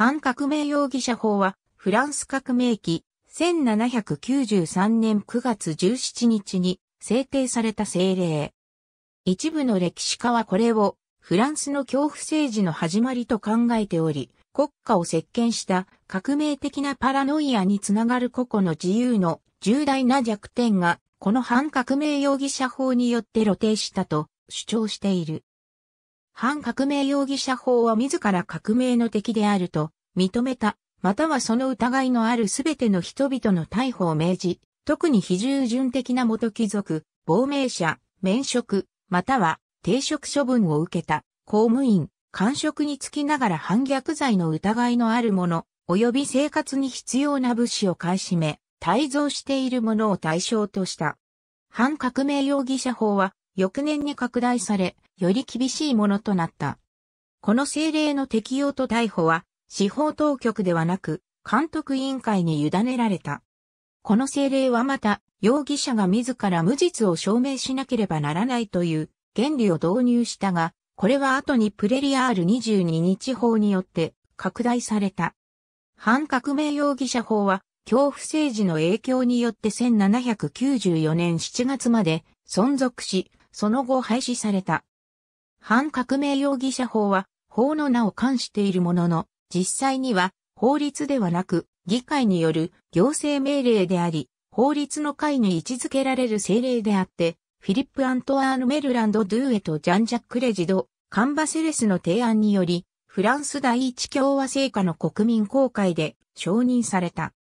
反革命容疑者法は、フランス革命期、1793年9月17日に制定された政令。一部の歴史家はこれを、フランスの恐怖政治の始まりと考えており、国家を席巻した革命的なパラノイアにつながる個々の自由の重大な弱点が、この反革命容疑者法によって露呈したと主張している。反革命容疑者法は自ら革命の敵であると認めた、またはその疑いのあるすべての人々の逮捕を命じ、特に非従順的な元貴族、亡命者、免職、または停職処分を受けた公務員、官職につきながら反逆罪の疑いのある者、及び生活に必要な物資を買い占め、滞在している者を対象とした。反革命容疑者法は、翌年に拡大され、より厳しいものとなった。この政令の適用と逮捕は、司法当局ではなく、監督委員会に委ねられた。この政令はまた、容疑者が自ら無実を証明しなければならないという原理を導入したが、これは後にプレリアール22日法によって拡大された。反革命容疑者法は、恐怖政治の影響によって1794年7月まで存続し、その後廃止された。反革命容疑者法は法の名を冠しているものの、実際には法律ではなく議会による行政命令であり、法律の会に位置づけられる政令であって、フィリップ・アントワーヌ・メルランド・ドゥーエとジャン・ジャック・レジド、カンバセレスの提案により、フランス第一共和制下の国民公会で承認された。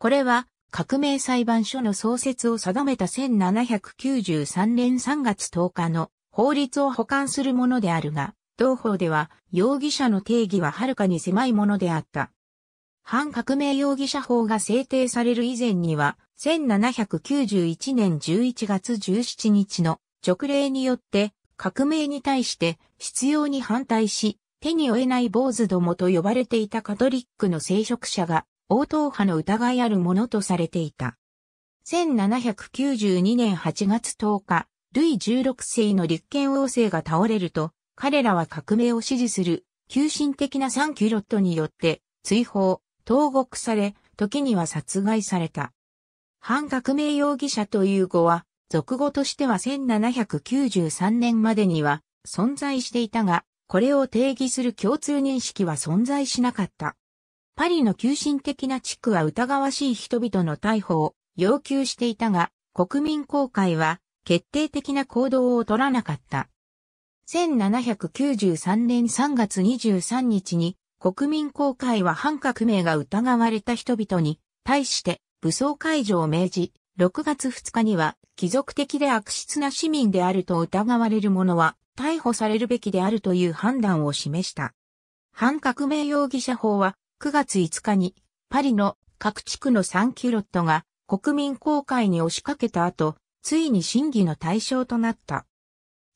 これは革命裁判所の創設を定めた1793年3月10日の法律を保管するものであるが、同法では容疑者の定義ははるかに狭いものであった。反革命容疑者法が制定される以前には、1791年11月17日の直令によって、革命に対して必要に反対し、手に負えない坊主どもと呼ばれていたカトリックの聖職者が応答派の疑いあるものとされていた。1792年8月10日、ルイ16世の立憲王政が倒れると、彼らは革命を支持する、急進的なサンキュロットによって、追放、投獄され、時には殺害された。反革命容疑者という語は、俗語としては1793年までには存在していたが、これを定義する共通認識は存在しなかった。パリの急進的な地区は疑わしい人々の逮捕を要求していたが、国民公会は決定的な行動を取らなかった。1793年3月23日に国民公会は反革命が疑われた人々に対して武装解除を命じ、6月2日には貴族的で悪質な市民であると疑われる者は逮捕されるべきであるという判断を示した。反革命容疑者法は9月5日にパリの各地区のサンキュロットが国民公開に押しかけた後、ついに審議の対象となった。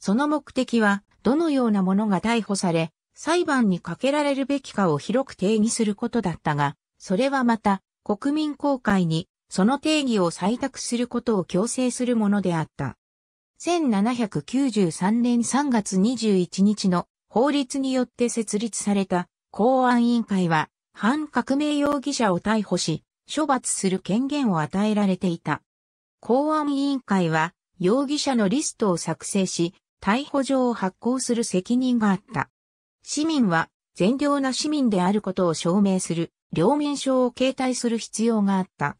その目的は、どのようなものが逮捕され、裁判にかけられるべきかを広く定義することだったが、それはまた、国民公開に、その定義を採択することを強制するものであった。1793年3月21日の法律によって設立された公安委員会は、反革命容疑者を逮捕し、処罰する権限を与えられていた。公安委員会は、容疑者のリストを作成し、逮捕状を発行する責任があった。市民は、善良な市民であることを証明する、両面証を携帯する必要があった。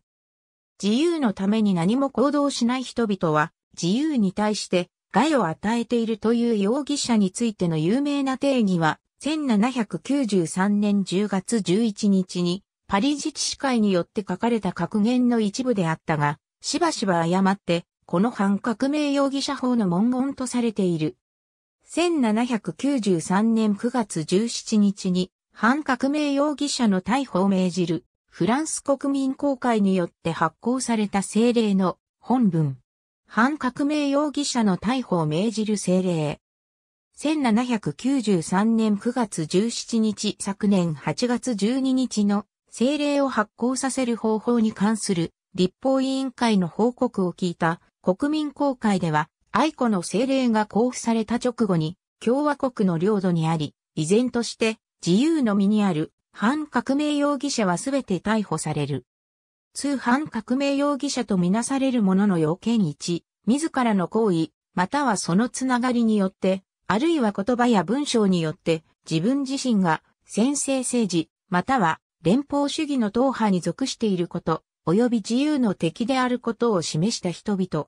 自由のために何も行動しない人々は、自由に対して害を与えているという容疑者についての有名な定義は、1793年10月11日にパリ自治会によって書かれた格言の一部であったが、しばしば誤って、この反革命容疑者法の文言とされている。1793年9月17日に、反革命容疑者の逮捕を命じる、フランス国民公会によって発行された政令の本文。反革命容疑者の逮捕を命じる政令。1793年9月17日昨年8月12日の政令を発行させる方法に関する立法委員会の報告を聞いた国民公会では、愛子の政令が交付された直後に共和国の領土にあり、依然として自由の身にある反革命容疑者はすべて逮捕される。通反革命容疑者とみなされるものの要件1、自らの行為、またはそのつながりによってあるいは言葉や文章によって自分自身が先制政治、または連邦主義の党派に属していること、及び自由の敵であることを示した人々。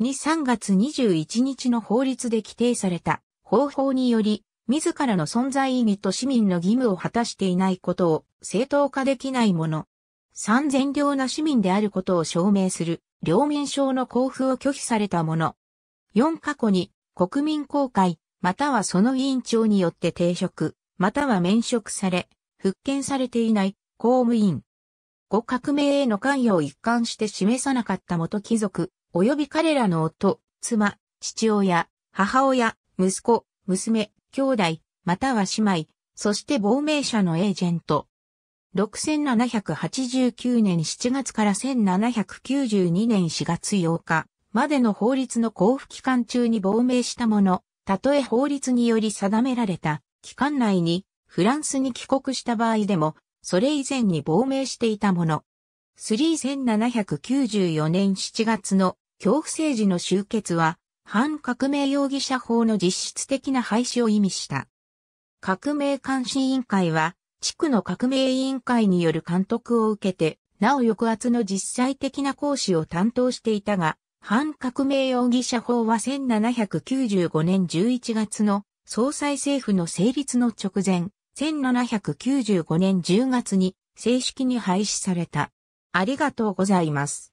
に3月21日の法律で規定された方法により、自らの存在意義と市民の義務を果たしていないことを正当化できないもの。三善良な市民であることを証明する、両面証の交付を拒否されたもの。4過去に、国民公開、またはその委員長によって停職、または免職され、復権されていない公務員。ご革命への関与を一貫して示さなかった元貴族、及び彼らの夫、妻、父親、母親、息子、娘、兄弟、または姉妹、そして亡命者のエージェント。6789年7月から1792年4月8日までの法律の交付期間中に亡命した者、たとえ法律により定められた期間内にフランスに帰国した場合でも、それ以前に亡命していたもの。3794年7月の恐怖政治の終結は、反革命容疑者法の実質的な廃止を意味した。革命監視委員会は、地区の革命委員会による監督を受けて、なお抑圧の実際的な行使を担当していたが、反革命容疑者法は1795年11月の総裁政府の成立の直前、1795年10月に正式に廃止された。ありがとうございます。